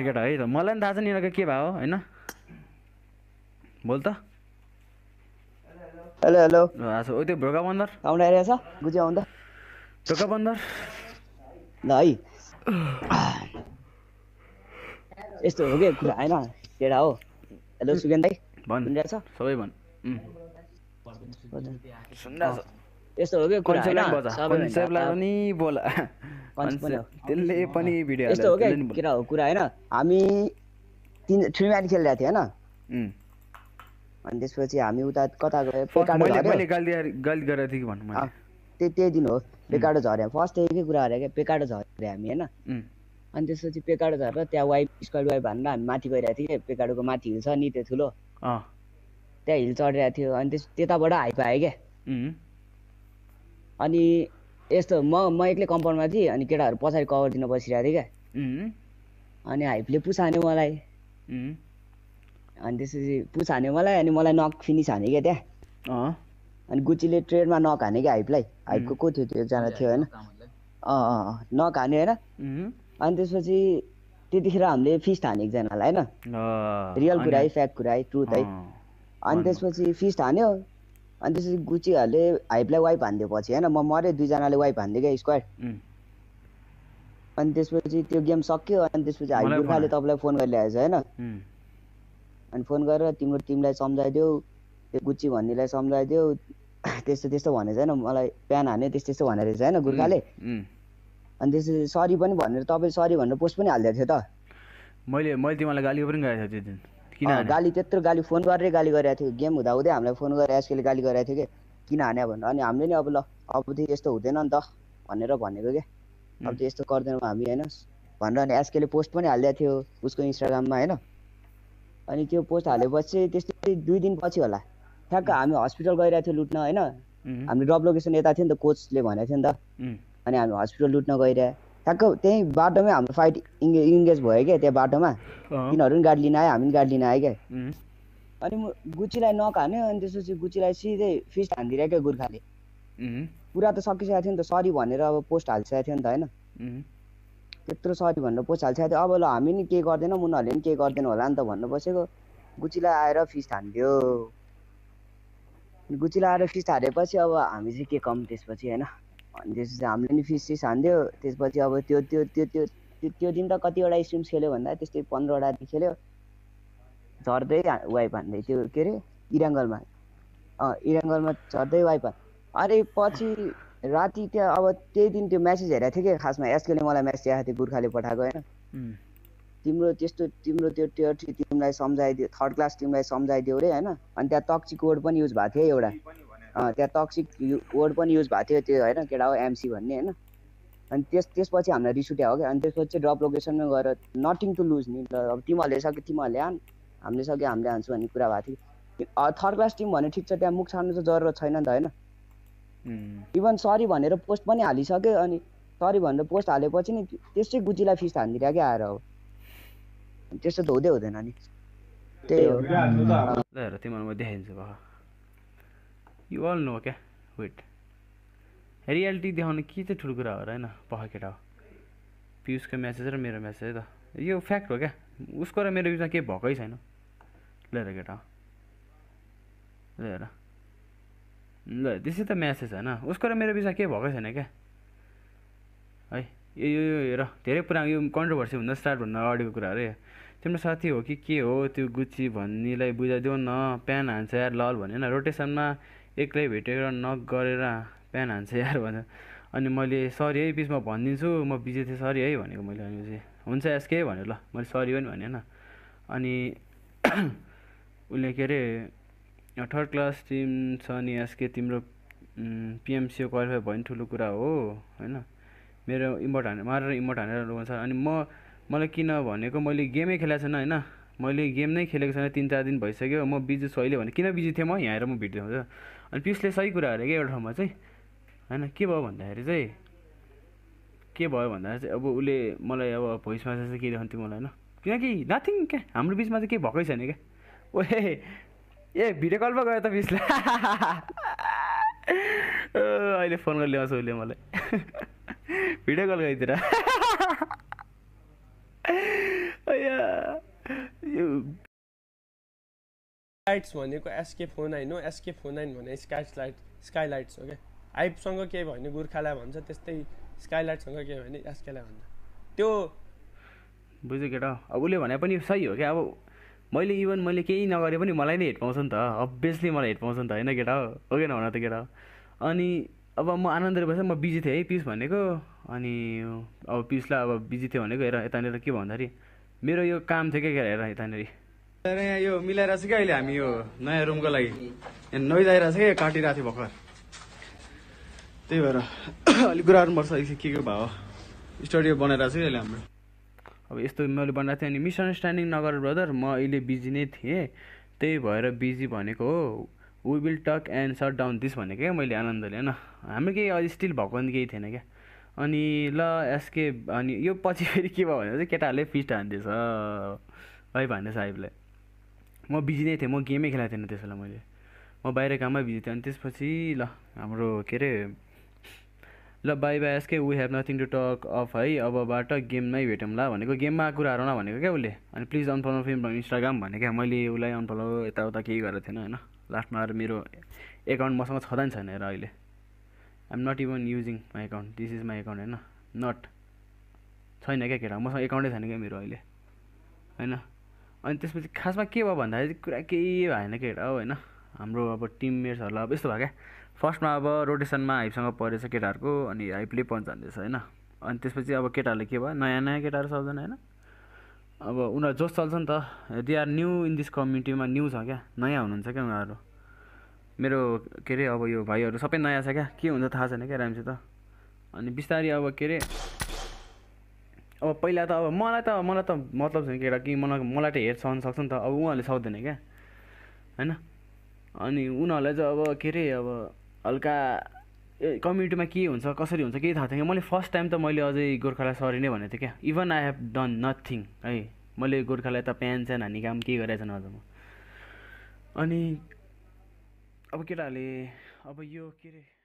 केटा है त मलाई पनि थाहा छ यिनीहरूको के भयो होइन बोल त हेलो हेलो हेलो त्यो ढोका बन्दर आउनु आइरहेको छ गुजी आउँदा ढोका बन्दर ल है यस्तो हो क्या कुरा होइन केटा हो हेलो सुगेन दाई भनिरहेछ सबै भन् सुनिरहेछ यस्तो हो क्या त्यसले पनि भिडियो यस्तो हो क्या कुरा हो कुरा होइन हामी तिन थ्री म्यान खेलिरहेको थियो होइन अनि त्यसपछि हामी उता कता गयो त्यही त्यही दिन हो पेकाडो झऱ्यो फर्स्ट एकै कुरा हरे क्या पेकाडो झऱ्यो हामी होइन अनि त्यसपछि पेकाडो झरेर त्यहाँ वाइप स्क्वाड वाइप हानेर हामी माथि गइरहेको थियौँ पेकाडोको माथि हिल छ नि त्यो ठुलो त्यहाँ हिल चढिरहेको थियो अनि त्यस त्यताबाट हाइप आयो क्या अनि यस्तो म म एक्लै कम्पाउन्डमा थिएँ अनि केटाहरू पछाडि कभर दिन बसिरहेको थिएँ क्या अनि हाइपले पुछान्यो मलाई अनि त्यसपछि पुछान्यो मलाई अनि मलाई नक फिनिस हाने क्या त्यहाँ अनि गुचीले ट्रेडमा नक हाने क्या हाइपलाई हाइपको को थियो त्यो थियो होइन अँ अँ नक हान्यो होइन अनि त्यसपछि त्यतिखेर हामीले फिस्ट हाने एकजनालाई होइन रियल कुरा है फ्याक्ट कुरा है ट्रुथ है अनि त्यसपछि फिस्ट हान्यो अनि त्यसपछि गुचीहरूले हाइपलाई वाइप हानिदियो पछि होइन म मरेँ दुईजनाले वाइप हानिदियो क्या स्क्वाड अनि त्यसपछि त्यो गेम सक्यो अनि त्यसपछि हाइप दुर्खाले तपाईँलाई फोन गरेर ल्याएछ होइन अनि फोन गरेर तिम्रो टिमलाई सम्झाइदेऊ त्यो गुच्ची भन्नेलाई सम्झाइदेऊ त्यस्तो त्यस्तो भनेको होइन मलाई बिहान हाने त्यस्तो त्यस्तो भनेर रहेछ होइन गुर्खाले अनि त्यसपछि सरी पनि भनेर तपाईँ सरी भनेर पोस्ट पनि हालिदिएको थियो त मैले मैले तिमीलाई गाली पनि गरेको थिएँ त्यो दिन गाली त्यत्रो गाली फोन गरेर गाली गरेको थियो गेम हुँदा हुँदै हामीलाई फोन गरेर एसकेले गाली गरेको थियो कि किन हाने भनेर अनि हामीले नि अब ल अबदेखि यस्तो हुँदैन नि त भनेर भनेको क्या अब त्यो यस्तो गर्दैनौँ हामी होइन भनेर अनि एसकेले पोस्ट पनि हालिदिएको थियो उसको इन्स्टाग्राममा होइन अनि त्यो पोस्ट हालेपछि त्यस्तै दुई दिनपछि होला ठ्याक्क हामी हस्पिटल गइरहेको थियो लुट्न होइन हामीले डब लोकेसन यता थियो नि त कोचले भनेको थियो नि त अनि हामी हस्पिटल लुट्न गइरहे ठ्याक्क त्यहीँ बाटोमै हाम्रो फाइट इङ्गे इङ्गेज भयो क्या त्यहाँ बाटोमा तिनीहरू पनि गाडी लिन आयो हामी पनि गाडी लिन आयो क्या अनि म गुचीलाई नखाने अनि त्यसपछि गुचीलाई सिधै फिस्ट हानिदिएर क्या गोर्खाले पुरा त सकिसकेको थियो नि त सरी भनेर अब पोस्ट हालिसकेको थियो नि त होइन त्यत्रो सरी भनेर पोस्ट हालिसकेको थियो अब ल हामी नि केही गर्दैन उनीहरूले पनि केही गर्दैन होला नि त भन्नु बसेको गुचीलाई आएर फिस्ट हानिदियो गुचीलाई आएर फिस हालेपछि अब हामी चाहिँ के कम त्यसपछि होइन अनि त्यसपछि हामीले नि फिस सिस हान्थ्यो त्यसपछि अब त्यो त्यो त्यो त्यो त्यो दिन त कतिवटा स्ट्रिम्स खेल्यो भन्दा त्यस्तै पन्ध्रवटा खेल्यो झर्दै वाइप हान्दै त्यो के अरे इराङ्गलमा अँ इराङ्गलमा झर्दै वाइप अरे पछि राति त्यहाँ अब त्यही दिन त्यो म्यासेज हेरेको थियो कि खासमा एसकेले मलाई म्यासेज आएको थियो गोर्खाले पठाएको होइन तिम्रो त्यस्तो तिम्रो त्यो टियर थ्री टिमलाई सम्झाइदियो थर्ड क्लास टिमलाई सम्झाइदियो अरे होइन अनि त्यहाँ तक्ची कोड पनि युज भएको थियो एउटा त्यहाँ टक्सिक वर्ड पनि युज भएको थियो त्यो होइन केटा हो एमसी भन्ने होइन अनि त्यस त्यसपछि हामीलाई रिस उठ्या हो क्या अनि त्यसपछि चाहिँ ड्रप लोकेसनमा गएर नथिङ टु लुज नि ल अब तिमीहरूले सक्यो तिमीहरूले आन् हामीले सक्यो हामीले हान्छु भन्ने कुरा भएको थियो थर्ड क्लास टिम भने ठिक छ त्यहाँ मुख छाड्नु चाहिँ जरुरत छैन नि त होइन इभन सरी भनेर पोस्ट पनि हालिसक्यो अनि सरी भनेर पोस्ट हालेपछि नि त्यसै गुजीलाई फिस हानिदिएर क्या आएर हो त्यस्तो त हुँदै हुँदैन नि त्यही हो यु अल नो क्या वेट रियालिटी देखाउने के चाहिँ ठुलो कुरा हो र होइन पख केटा हो पियुसको म्यासेज र मेरो म्यासेज त यो फ्याक्ट हो क्या उसको र मेरो बिचमा केही भएकै छैन ल केटा हो ल ल त्यसै त म्यासेज होइन उसको र मेरो बिचमा केही भएकै छैन क्या है यो यो हेर धेरै पुरा यो कन्ट्रोभर्सी हुँदा स्टार्ट भन्दा अगाडिको कुरा अरे तिम्रो साथी हो कि के हो त्यो गुच्ची भन्नेलाई बुझाइदेऊ न प्यान हान्छ यार लल भने रोटेसनमा एक्लै भेटेर नक गरेर प्यान्ट हान्छ यार भनेर अनि मैले सरी है बिचमा भनिदिन्छु म बिजी थिएँ सरी है भनेको मैले भनेपछि हुन्छ एसके भनेर ल मैले सरी पनि होइन अनि उसले के अरे थर्ड क्लास टिम छ नि एसके तिम्रो पिएमसिओ क्वालिफाई भयो नि ठुलो कुरा हो होइन मेरो इम्पोर्ट हाने मारेर इम्पोर्ट हानेर लगाउँछ अनि म मलाई किन भनेको मैले गेमै खेलेको छैन होइन मैले गेम नै खेलेको छैन तिन चार दिन भइसक्यो म बिजी छु अहिले भने किन बिजी थिएँ म यहाँ आएर म हुन्छ अनि पिसले सही कुरा अरे क्या एउटा ठाउँमा चाहिँ होइन के भयो भन्दाखेरि चाहिँ के भयो भन्दा चाहिँ अब उसले मलाई अब भोइसमा चाहिँ के देखाउँथ्यो मलाई होइन किनकि नथिङ क्या हाम्रो बिचमा चाहिँ केही भएकै छैन क्या ओहे ए भिडियो कल पो गयो त पियुषले अहिले फोन गरेर ल्याउँछ उसले मलाई भिडियो कल गइतिर लाइट्स भनेको एसके फोर नाइन हो एसके फोर नाइन भने स्काई लाइट लाइट्स हो क्या हाइपसँग के भयो भने गोर्खालाई भन्छ त्यस्तै स्काई लाइटसँग के भयो भने एसकेलाई भन्छ त्यो बुझ्यो केटा अब उसले भने पनि सही हो क्या अब मैले इभन मैले केही नगरे पनि मलाई नै हेट पाउँछ नि त अभियसली मलाई हेट पाउँछ नि त होइन केटा हो कि नहुन त केटा अनि अब म आनन्दले बसेँ म बिजी थिएँ है पिस भनेको अनि अब पिसलाई अब बिजी थियो भनेको हेर यतानिर के भन्दाखेरि मेरो यो काम थियो क्या हेर यतानिर यहाँ यो मिलाइरहेको छ क्या अहिले हामी यो नयाँ रुमको लागि यहाँ नैदाइरहेको छ क्या काटिरहेको थियो भर्खर त्यही भएर अलिक गुराउनु पर्छ अलिक के के भयो स्टुडियो बनाइरहेको छ कि अहिले हाम्रो अब यस्तो मैले बनाएको थिएँ अनि मिसअन्डरस्ट्यान्डिङ नगर ब्रदर म अहिले बिजी नै थिएँ त्यही भएर बिजी भनेको हो we will talk and shut down this भनेको क्या मैले आनन्दले होइन हाम्रो केही अहिले स्टिल भएको पनि केही थिएन क्या अनि ल एसके अनि यो पछि फेरि के भयो भने चाहिँ केटाहरूले फिस्ट हान्दैछ है भन्ने साहेबलाई म बिजी नै थिएँ म गेमै खेलाएको थिएन त्यसो बेला मैले म बाहिर काममै बिजी थिएँ अनि त्यसपछि ल हाम्रो के अरे ल bye bye SK we have nothing to talk of है अबबाट गेममै भेटौँला भनेको गेममा कुरा न भनेको क्या उसले अनि प्लिज अनफलो फिल्म इन्स्टाग्राम भने क्या मैले उसलाई अनफलो यताउता केही गरेको थिएन होइन लास्टमा आएर मेरो एकाउन्ट मसँग छँदा नि छैन हेर अहिले I'm not even using my account this is my account होइन नट छैन क्या केटा मसँग एकाउन्टै छैन क्या मेरो अहिले होइन अनि त्यसपछि खासमा के भयो भन्दाखेरि चाहिँ कुरा केही भएन केटा हो होइन हाम्रो अब टिम टिममेट्सहरूलाई अब यस्तो भयो क्या फर्स्टमा अब रोटेसनमा हाइपसँग परेछ केटाहरूको अनि हाइपले पन्च हान्दैछ होइन अनि त्यसपछि अब केटाहरूले के भयो नयाँ नयाँ केटाहरू सबजना होइन अब उनीहरू जोस चल्छ नि त they are new in this कम्युनिटीमा न्यू छ क्या नयाँ हुनुहुन्छ क्या उनीहरू मेरो के अरे अब यो भाइहरू सबै नयाँ छ क्या के हुन्छ थाहा छैन क्या राम्रोसित अनि बिस्तारी अब के अरे अब पहिला त अब मलाई त मलाई त मतलब छैन केटा कि मलाई मलाई त हेर सहन सक्छ नि त अब उहाँहरूले सक्दैन क्या होइन अनि उनीहरूलाई चाहिँ अब के अरे अब हल्का कम्युनिटीमा के हुन्छ कसरी हुन्छ केही थाहा थिएन मैले फर्स्ट टाइम त मैले अझै गोर्खालाई सरी नै भनेको थिएँ क्या even I have done nothing है मैले गोर्खालाई त प्यान स्यान हानी काम केही गरेको छैन अझ म अनि अब केटाहरूले अब यो के अरे